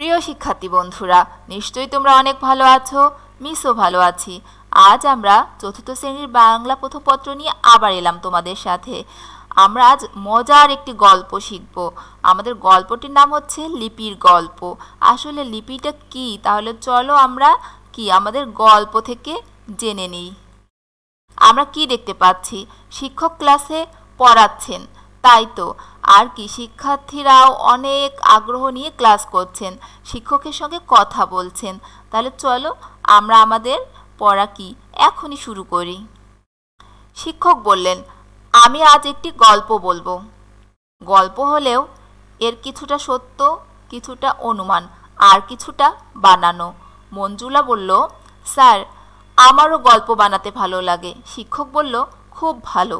প্রিয় শিক্ষার্থী বন্ধুরা নিশ্চয়ই তোমরা অনেক ভালো আছো মিসও ভালো আছি আজ আমরা চতুর্থ শ্রেণীর বাংলা প্রথম পত্র নিয়ে আবার এলাম তোমাদের সাথে আমরা আজ মজার একটি গল্প শিখব আমাদের গল্পটির নাম হচ্ছে লিপির গল্প আসলে লিপিটা কি তাহলে চলো আমরা কি আমাদের গল্প থেকে জেনে নিই আমরা কি দেখতে পাচ্ছি শিক্ষক ক্লাসে পড়াচ্ছেন তাই তো আর কি শিক্ষার্থীরাও অনেক আগ্রহ নিয়ে ক্লাস করছেন শিক্ষকের সঙ্গে কথা বলছেন তাহলে চলো আমরা আমাদের পড়া কি এখনই শুরু করি শিক্ষক বললেন আমি আজ একটি গল্প বলবো গল্প হলেও এর কিছুটা সত্য কিছুটা অনুমান আর কিছুটা বানানো মঞ্জুলা বলল স্যার আমারও গল্প বানাতে ভালো লাগে শিক্ষক বলল খুব ভালো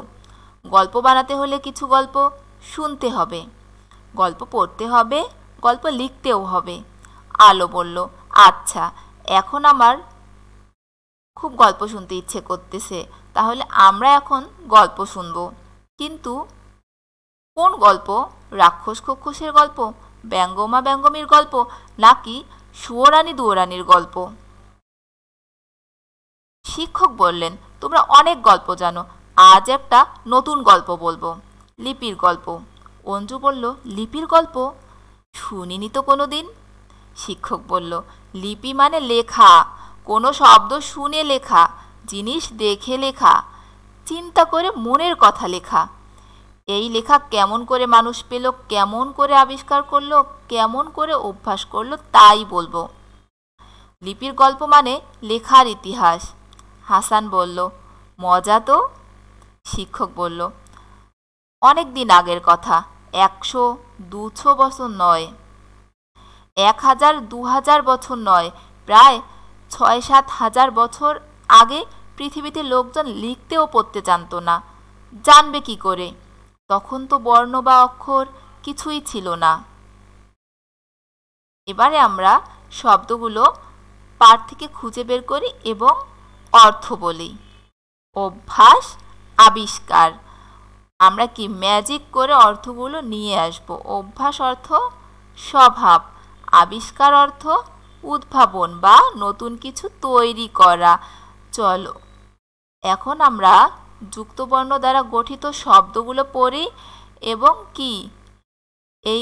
গল্প বানাতে হলে কিছু গল্প শুনতে হবে গল্প পড়তে হবে গল্প লিখতেও হবে আলো বলল আচ্ছা এখন আমার খুব গল্প শুনতে ইচ্ছে করতেছে তাহলে আমরা এখন গল্প শুনব কিন্তু কোন গল্প রাক্ষস খক্ষসের গল্প ব্যঙ্গমা ব্যঙ্গমীর গল্প নাকি সুয়রানি দুয়রানির গল্প শিক্ষক বললেন তোমরা অনেক গল্প জানো আজ একটা নতুন গল্প বলবো লিপির গল্প অঞ্জু বলল লিপির গল্প শুনিনি তো কোনো দিন শিক্ষক বলল লিপি মানে লেখা কোনো শব্দ শুনে লেখা জিনিস দেখে লেখা চিন্তা করে মনের কথা লেখা এই লেখা কেমন করে মানুষ পেল কেমন করে আবিষ্কার করলো কেমন করে অভ্যাস করলো তাই বলবো লিপির গল্প মানে লেখার ইতিহাস হাসান বলল মজা তো শিক্ষক বলল অনেক দিন আগের কথা একশো দুশো বছর নয় এক হাজার দু হাজার বছর নয় প্রায় ছয় সাত হাজার বছর আগে পৃথিবীতে লোকজন লিখতেও পড়তে জানতো না জানবে কি করে তখন তো বর্ণ বা অক্ষর কিছুই ছিল না এবারে আমরা শব্দগুলো পার থেকে খুঁজে বের করি এবং অর্থ বলি অভ্যাস আবিষ্কার আমরা কি ম্যাজিক করে অর্থগুলো নিয়ে আসব অভ্যাস অর্থ স্বভাব আবিষ্কার অর্থ উদ্ভাবন বা নতুন কিছু তৈরি করা চলো এখন আমরা যুক্তবর্ণ দ্বারা গঠিত শব্দগুলো পড়ি এবং কি এই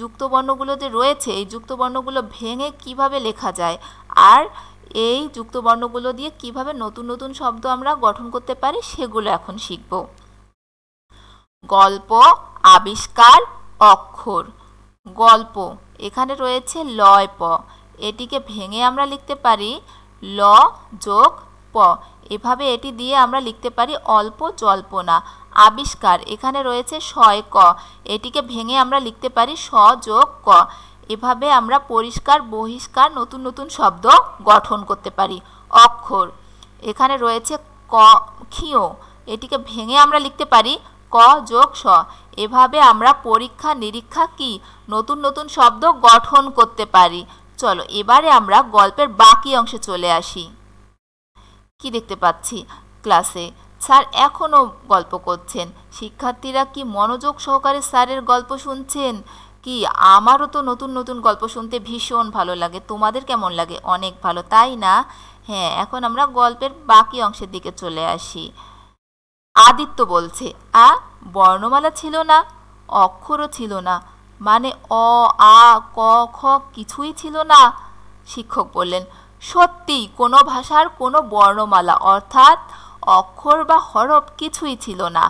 যুক্তবর্ণগুলো যে রয়েছে এই যুক্তবর্ণগুলো ভেঙে কিভাবে লেখা যায় আর এই যুক্তবর্ণগুলো দিয়ে কিভাবে নতুন নতুন শব্দ আমরা গঠন করতে পারি সেগুলো এখন শিখব গল্প আবিষ্কার অক্ষর গল্প এখানে রয়েছে লয় প এটিকে ভেঙে আমরা লিখতে পারি ল যোগ প এভাবে এটি দিয়ে আমরা লিখতে পারি অল্প জল্পনা আবিষ্কার এখানে রয়েছে শয় ক এটিকে ভেঙে আমরা লিখতে পারি স যোগ ক এভাবে আমরা পরিষ্কার বহিষ্কার নতুন নতুন শব্দ গঠন করতে পারি অক্ষর এখানে রয়েছে ক ক্ষীয় এটিকে ভেঙে আমরা লিখতে পারি ক যোগ স এভাবে আমরা পরীক্ষা নিরীক্ষা কি নতুন নতুন শব্দ গঠন করতে পারি চলো এবারে আমরা গল্পের বাকি অংশে চলে আসি কি দেখতে পাচ্ছি ক্লাসে স্যার এখনও গল্প করছেন শিক্ষার্থীরা কি মনোযোগ সহকারে স্যারের গল্প শুনছেন কি আমারও তো নতুন নতুন গল্প শুনতে ভীষণ ভালো লাগে তোমাদের কেমন লাগে অনেক ভালো তাই না হ্যাঁ এখন আমরা গল্পের বাকি অংশের দিকে চলে আসি আদিত্য বলছে আ বর্ণমালা ছিল না অক্ষরও ছিল না মানে অ আ ক খ কিছুই ছিল না শিক্ষক বললেন সত্যি কোনো ভাষার কোনো বর্ণমালা অর্থাৎ অক্ষর বা হরফ কিছুই ছিল না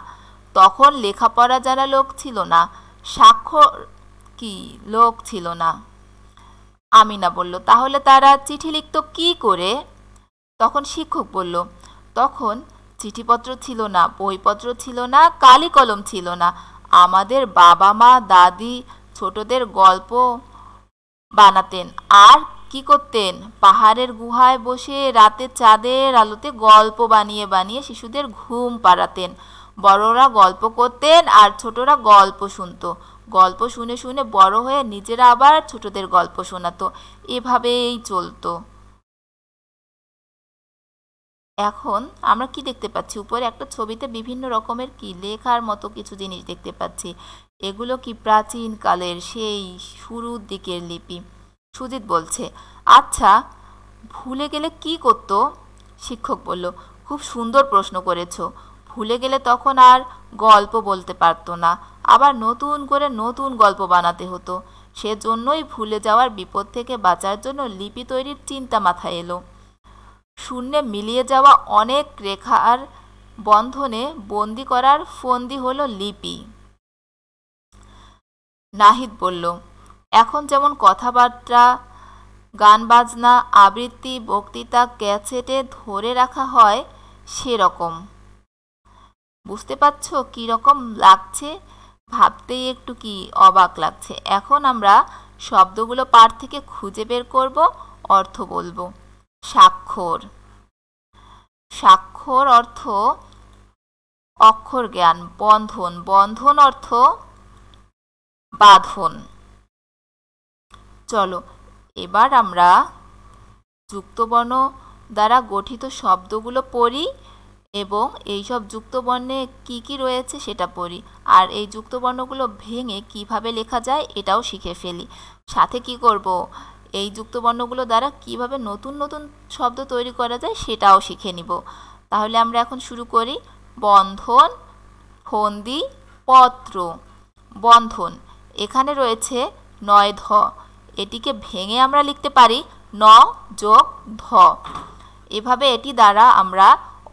তখন লেখাপড়া যারা লোক ছিল না স্বাক্ষর কি লোক ছিল না আমিনা বলল তাহলে তারা চিঠি লিখত কি করে তখন শিক্ষক বলল তখন চিঠিপত্র ছিল না বইপত্র ছিল না কালি কলম ছিল না আমাদের বাবা মা দাদি ছোটদের গল্প বানাতেন আর কি করতেন পাহাড়ের গুহায় বসে রাতে চাঁদের আলোতে গল্প বানিয়ে বানিয়ে শিশুদের ঘুম পাড়াতেন বড়রা গল্প করতেন আর ছোটরা গল্প শুনতো গল্প শুনে শুনে বড় হয়ে নিজেরা আবার ছোটদের গল্প শোনাতো এভাবেই চলতো এখন আমরা কি দেখতে পাচ্ছি উপরে একটা ছবিতে বিভিন্ন রকমের কি লেখার মতো কিছু জিনিস দেখতে পাচ্ছি এগুলো কি প্রাচীন কালের সেই শুরুর দিকের লিপি সুজিত বলছে আচ্ছা ভুলে গেলে কি করত শিক্ষক বলল খুব সুন্দর প্রশ্ন করেছ ভুলে গেলে তখন আর গল্প বলতে পারতো না আবার নতুন করে নতুন গল্প বানাতে হতো সেজন্যই ভুলে যাওয়ার বিপদ থেকে বাঁচার জন্য লিপি তৈরির চিন্তা মাথায় এলো শূন্যে মিলিয়ে যাওয়া অনেক রেখার বন্ধনে বন্দি করার ফন্দি হলো লিপি নাহিদ বলল এখন যেমন কথাবার্তা গান বাজনা আবৃত্তি বক্তৃতা ক্যাসেটে ধরে রাখা হয় সেরকম বুঝতে পারছ কীরকম লাগছে ভাবতেই একটু কি অবাক লাগছে এখন আমরা শব্দগুলো পার থেকে খুঁজে বের করব অর্থ বলবো স্বাক্ষর স্বাক্ষর অর্থ অক্ষর জ্ঞান বন্ধন বন্ধন অর্থ বাঁধন চলো এবার আমরা যুক্তবর্ণ দ্বারা গঠিত শব্দগুলো পড়ি এবং এইসব যুক্তবর্ণে কি কি রয়েছে সেটা পড়ি আর এই যুক্তবর্ণগুলো ভেঙে কিভাবে লেখা যায় এটাও শিখে ফেলি সাথে কি করব এই যুক্ত বর্ণগুলো দ্বারা কিভাবে নতুন নতুন শব্দ তৈরি করা যায় সেটাও শিখে নিব তাহলে আমরা এখন শুরু করি বন্ধন ফন্দি পত্র বন্ধন এখানে রয়েছে নয় ধ এটিকে ভেঙে আমরা লিখতে পারি ন যোগ ধ এভাবে এটি দ্বারা আমরা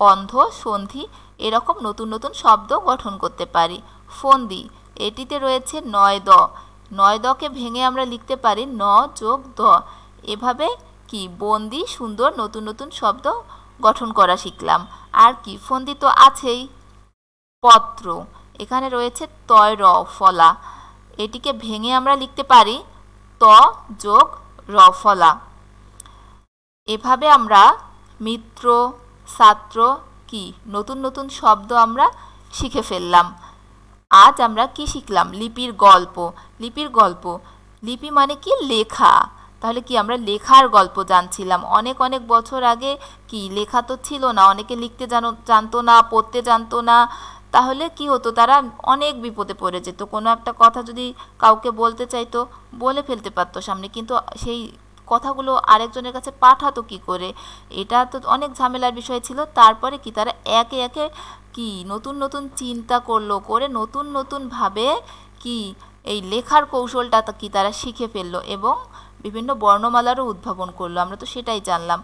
অন্ধ সন্ধি এরকম নতুন নতুন শব্দ গঠন করতে পারি ফন্দি এটিতে রয়েছে নয় দ নয় দকে ভেঙে আমরা লিখতে পারি ন যোগ দ এভাবে কি বন্দি সুন্দর নতুন নতুন শব্দ গঠন করা শিখলাম আর কি ফন্দি তো আছেই পত্র এখানে রয়েছে তয় র ফলা এটিকে ভেঙে আমরা লিখতে পারি ত যোগ র ফলা এভাবে আমরা মিত্র ছাত্র কি নতুন নতুন শব্দ আমরা শিখে ফেললাম আজ আমরা কি শিখলাম লিপির গল্প লিপির গল্প লিপি মানে কি লেখা তাহলে কি আমরা লেখার গল্প জানছিলাম অনেক অনেক বছর আগে কি লেখা তো ছিল না অনেকে লিখতে জানো জানতো না পড়তে জানতো না তাহলে কি হতো তারা অনেক বিপদে পড়ে যেত কোনো একটা কথা যদি কাউকে বলতে চাইতো বলে ফেলতে পারতো সামনে কিন্তু সেই কথাগুলো আরেকজনের কাছে পাঠাতো কি করে এটা তো অনেক ঝামেলার বিষয় ছিল তারপরে কি তারা একে একে কি নতুন নতুন চিন্তা করলো করে নতুন নতুনভাবে কি এই লেখার কৌশলটা কি তারা শিখে ফেললো এবং বিভিন্ন বর্ণমালারও উদ্ভাবন করলো আমরা তো সেটাই জানলাম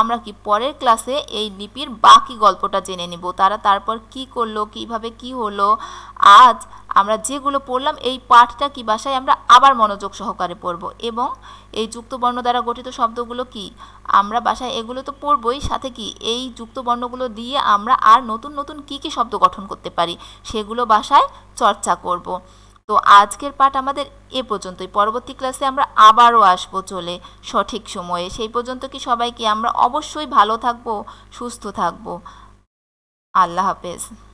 আমরা কি পরের ক্লাসে এই লিপির বাকি গল্পটা জেনে নেব তারা তারপর কি করলো কিভাবে কি হলো আজ আমরা যেগুলো পড়লাম এই পাঠটা কি বাসায় আমরা আবার মনোযোগ সহকারে পড়ব এবং এই যুক্তবর্ণ দ্বারা গঠিত শব্দগুলো কি আমরা বাসায় এগুলো তো পড়বই সাথে কি এই যুক্তবর্ণগুলো দিয়ে আমরা আর নতুন নতুন কি কি শব্দ গঠন করতে পারি সেগুলো বাসায় চর্চা করব তো আজকের পাঠ আমাদের এ পর্যন্তই পরবর্তী ক্লাসে আমরা আবারও আসব চলে সঠিক সময়ে সেই পর্যন্ত কি সবাইকে আমরা অবশ্যই ভালো থাকবো সুস্থ থাকবো আল্লাহ হাফেজ